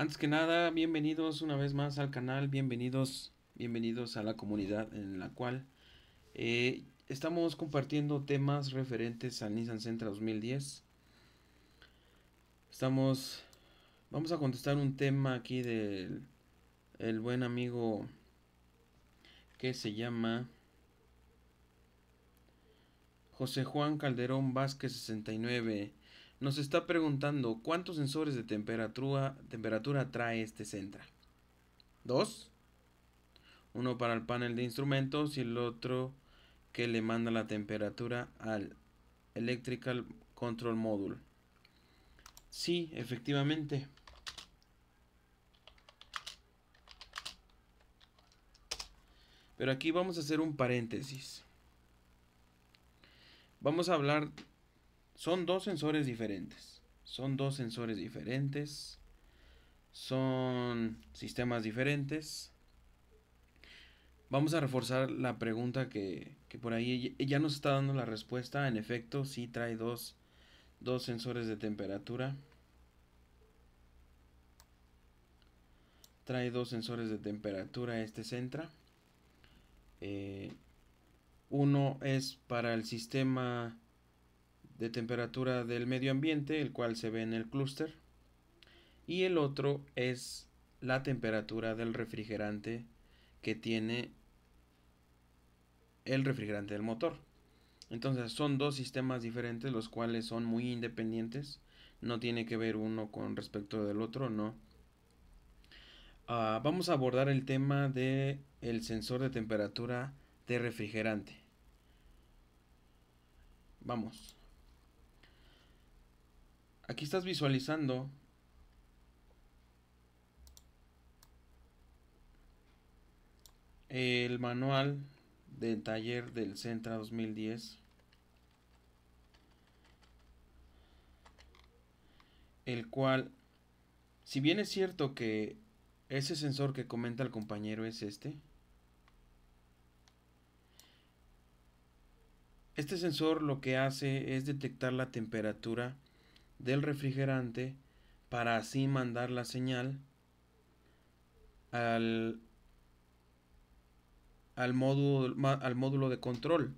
Antes que nada, bienvenidos una vez más al canal, bienvenidos, bienvenidos a la comunidad en la cual eh, estamos compartiendo temas referentes al Nissan Sentra 2010. Estamos, vamos a contestar un tema aquí del el buen amigo que se llama José Juan Calderón Vázquez 69 nos está preguntando cuántos sensores de temperatura, trae este Centra. Dos. Uno para el panel de instrumentos y el otro que le manda la temperatura al Electrical Control Module. Sí, efectivamente. Pero aquí vamos a hacer un paréntesis. Vamos a hablar son dos sensores diferentes. Son dos sensores diferentes. Son sistemas diferentes. Vamos a reforzar la pregunta que, por ahí ya nos está dando la respuesta. En efecto, sí trae dos, sensores de temperatura. Trae dos sensores de temperatura este Centra. Eh, uno es para el sistema de temperatura del medio ambiente, el cual se ve en el clúster, y el otro es la temperatura del refrigerante que tiene el refrigerante del motor. Entonces son dos sistemas diferentes los cuales son muy independientes. No tiene que ver uno con respecto del otro, no. Ah, vamos a abordar el tema del el sensor de temperatura de refrigerante. Vamos. Aquí estás visualizando el manual del taller del Centra 2010. El cual, si bien es cierto que ese sensor que comenta el compañero es este, este sensor lo que hace es detectar la temperatura del refrigerante para así mandar la señal al, módulo, al módulo de control,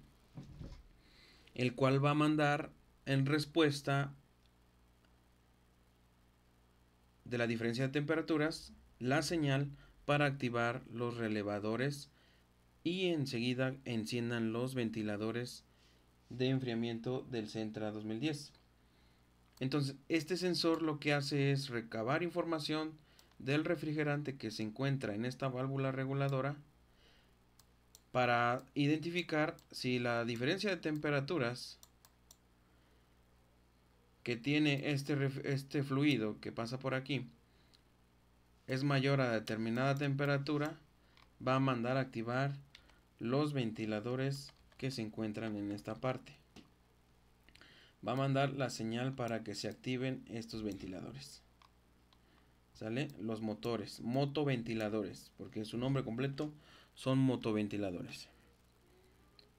el cual va a mandar en respuesta de la diferencia de temperaturas la señal para activar los relevadores y enseguida enciendan los ventiladores de enfriamiento del Centra 2010. Entonces, este sensor lo que hace es recabar información del refrigerante que se encuentra en esta válvula reguladora para identificar si la diferencia de temperaturas que tiene este, este fluido que pasa por aquí es mayor a determinada temperatura, va a mandar a activar los ventiladores que se encuentran en esta parte va a mandar la señal para que se activen estos ventiladores. ¿Sale? Los motores, motoventiladores, porque su nombre completo son motoventiladores.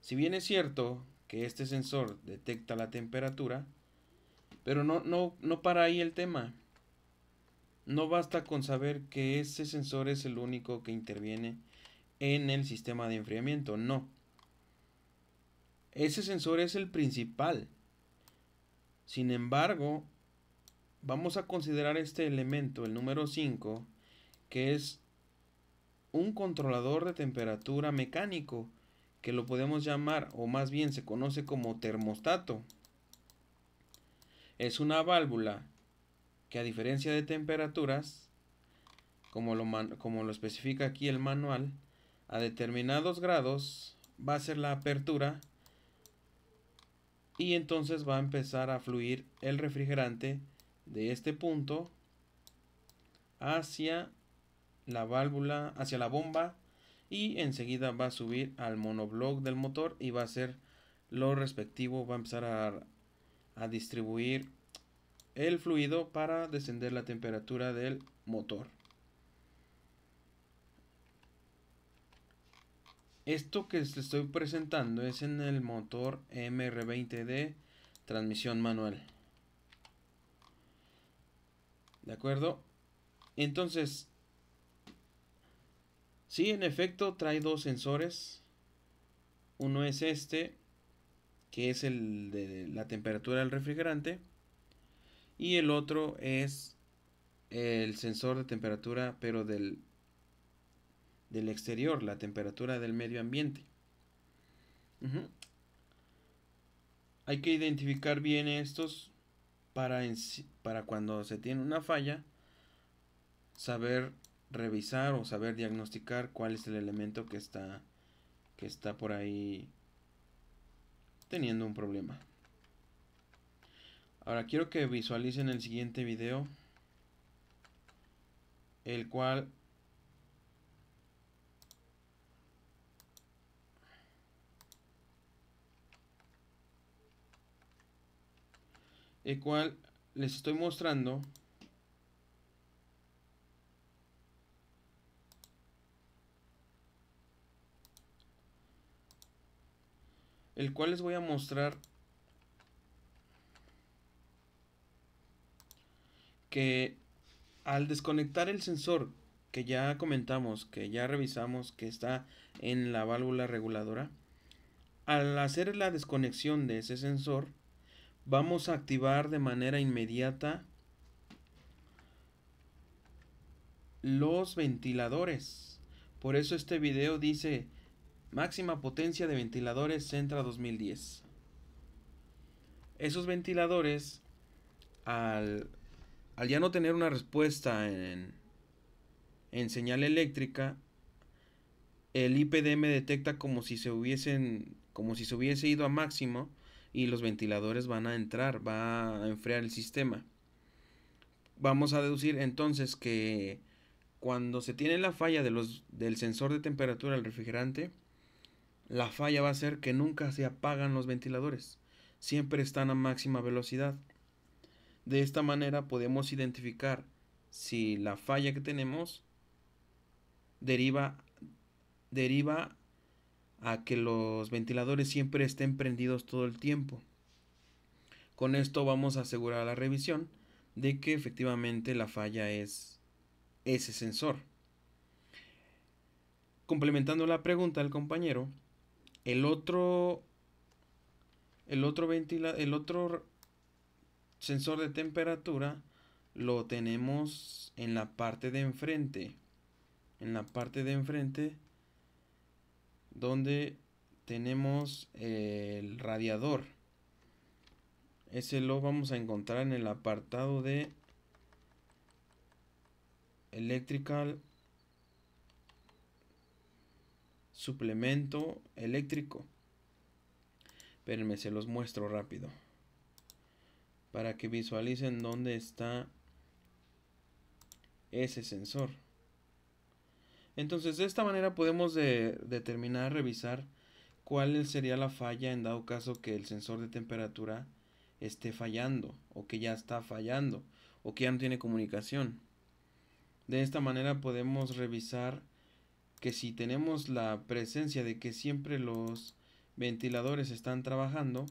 Si bien es cierto que este sensor detecta la temperatura, pero no, no, no para ahí el tema. No basta con saber que ese sensor es el único que interviene en el sistema de enfriamiento, no. Ese sensor es el principal sin embargo, vamos a considerar este elemento, el número 5, que es un controlador de temperatura mecánico, que lo podemos llamar, o más bien se conoce como termostato. Es una válvula que a diferencia de temperaturas, como lo, como lo especifica aquí el manual, a determinados grados va a ser la apertura y entonces va a empezar a fluir el refrigerante de este punto hacia la válvula, hacia la bomba y enseguida va a subir al monoblock del motor y va a hacer lo respectivo, va a empezar a, a distribuir el fluido para descender la temperatura del motor. Esto que te estoy presentando es en el motor MR20D transmisión manual. ¿De acuerdo? Entonces, sí, en efecto, trae dos sensores. Uno es este, que es el de la temperatura del refrigerante. Y el otro es el sensor de temperatura, pero del del exterior, la temperatura del medio ambiente. Hay que identificar bien estos para, para cuando se tiene una falla, saber revisar o saber diagnosticar cuál es el elemento que está, que está por ahí teniendo un problema. Ahora quiero que visualicen el siguiente video, el cual el cual les estoy mostrando el cual les voy a mostrar que al desconectar el sensor que ya comentamos, que ya revisamos que está en la válvula reguladora, al hacer la desconexión de ese sensor, Vamos a activar de manera inmediata los ventiladores. Por eso este video dice máxima potencia de ventiladores Centra 2010. Esos ventiladores, al, al ya no tener una respuesta en, en señal eléctrica, el IPDM detecta como si se hubiesen como si se hubiese ido a máximo y los ventiladores van a entrar, va a enfriar el sistema. Vamos a deducir entonces que cuando se tiene la falla de los, del sensor de temperatura al refrigerante, la falla va a ser que nunca se apagan los ventiladores, siempre están a máxima velocidad. De esta manera podemos identificar si la falla que tenemos deriva, deriva a que los ventiladores siempre estén prendidos todo el tiempo. Con esto vamos a asegurar la revisión de que efectivamente la falla es ese sensor. Complementando la pregunta del compañero, el otro el otro ventila, el otro sensor de temperatura lo tenemos en la parte de enfrente. En la parte de enfrente donde tenemos eh, el radiador. Ese lo vamos a encontrar en el apartado de Electrical Suplemento Eléctrico. Espérenme, se los muestro rápido. Para que visualicen dónde está ese sensor. Entonces, de esta manera podemos determinar, revisar cuál sería la falla en dado caso que el sensor de temperatura esté fallando o que ya está fallando o que ya no tiene comunicación. De esta manera podemos revisar que si tenemos la presencia de que siempre los ventiladores están trabajando,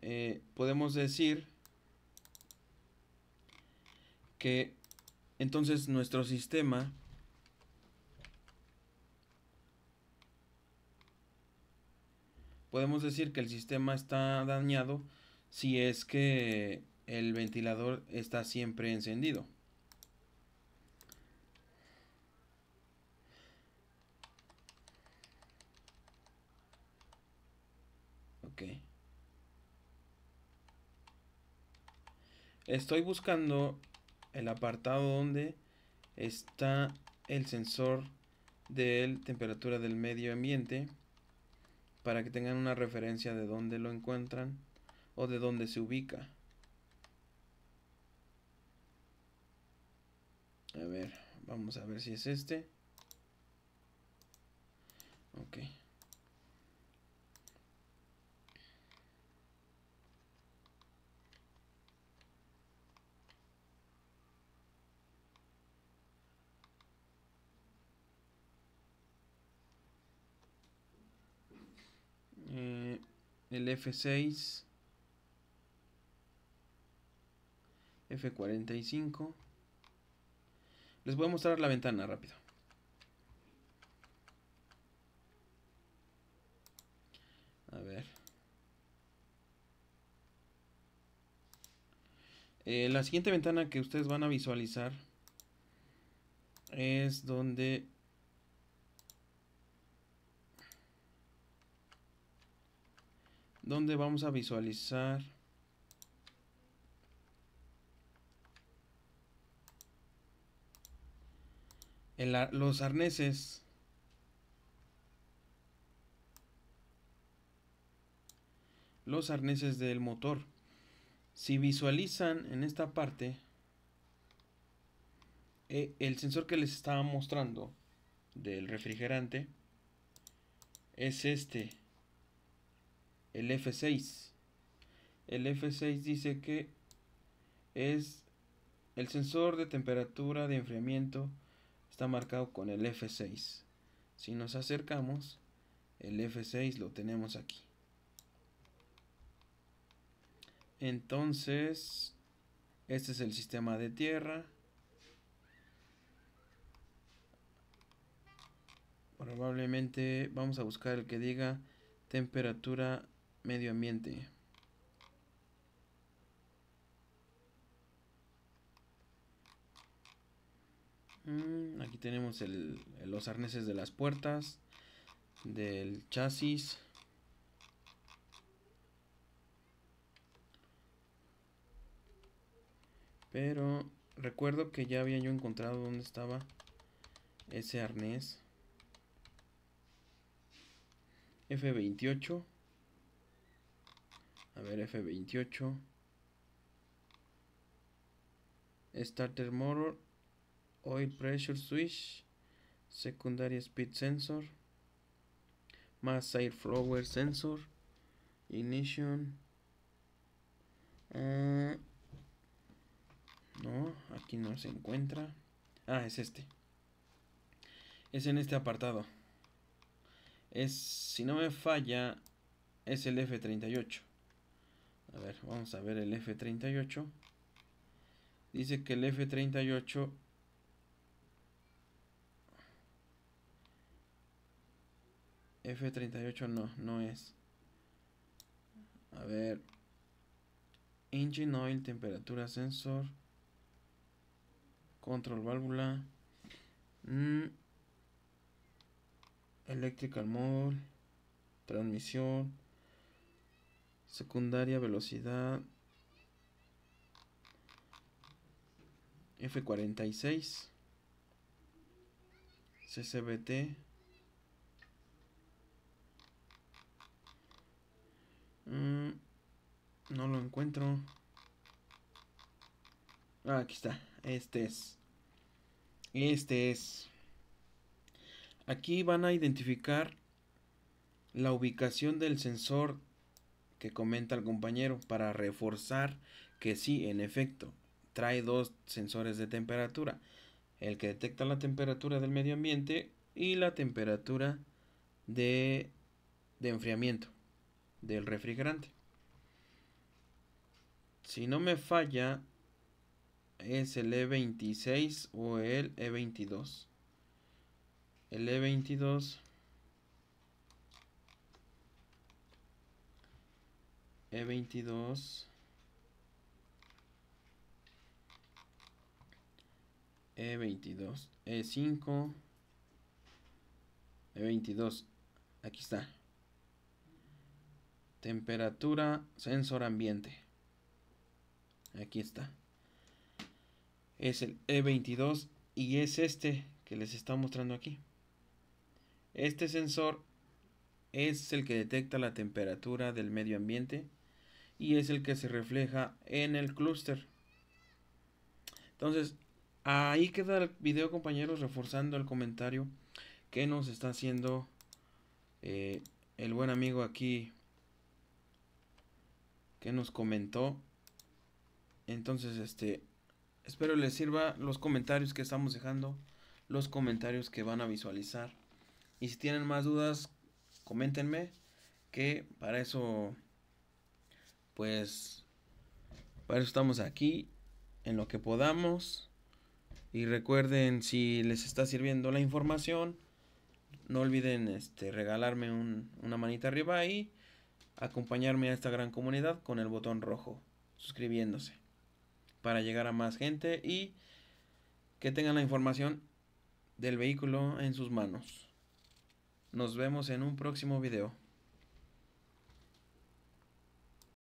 eh, podemos decir que entonces nuestro sistema podemos decir que el sistema está dañado si es que el ventilador está siempre encendido. Estoy buscando el apartado donde está el sensor de temperatura del medio ambiente para que tengan una referencia de dónde lo encuentran o de dónde se ubica. A ver, vamos a ver si es este. Ok. el F6, F45. Les voy a mostrar la ventana rápido. A ver. Eh, la siguiente ventana que ustedes van a visualizar es donde donde vamos a visualizar los arneses los arneses del motor si visualizan en esta parte eh, el sensor que les estaba mostrando del refrigerante es este el F6. El F6 dice que es el sensor de temperatura de enfriamiento está marcado con el F6. Si nos acercamos, el F6 lo tenemos aquí. Entonces, este es el sistema de tierra. Probablemente vamos a buscar el que diga temperatura medio ambiente. Mm, aquí tenemos el, los arneses de las puertas, del chasis. Pero recuerdo que ya había yo encontrado dónde estaba ese arnés. F28. A ver, F28. Starter motor. Oil pressure switch. Secundaria speed sensor. Mass air Flower sensor. Ignition. Eh, no, aquí no se encuentra. Ah, es este. Es en este apartado. Es, si no me falla, es el F38. A ver, vamos a ver el F38. Dice que el F38 F38 no, no es. A ver. Engine oil, temperatura sensor. Control válvula. Mm. Electrical mode. Transmisión. Secundaria, velocidad. F46. CCBT. Mm, no lo encuentro. Ah, aquí está. Este es. Este es. Aquí van a identificar la ubicación del sensor que comenta el compañero para reforzar que sí, en efecto, trae dos sensores de temperatura, el que detecta la temperatura del medio ambiente y la temperatura de, enfriamiento del refrigerante. Si no me falla, es el E26 o el E22. El E22 E22 E22 E5 E22 aquí está temperatura sensor ambiente aquí está es el E22 y es este que les está mostrando aquí este sensor es el que detecta la temperatura del medio ambiente y es el que se refleja en el clúster. Entonces, ahí queda el video compañeros reforzando el comentario que nos está haciendo eh, el buen amigo aquí que nos comentó. Entonces, este, espero les sirva los comentarios que estamos dejando, los comentarios que van a visualizar. Y si tienen más dudas, coméntenme que para eso pues para eso estamos aquí, en lo que podamos. Y recuerden, si les está sirviendo la información, no olviden este, regalarme una manita arriba y acompañarme a esta gran comunidad con el botón rojo, suscribiéndose, para llegar a más gente y que tengan la información del vehículo en sus manos. Nos vemos en un próximo video.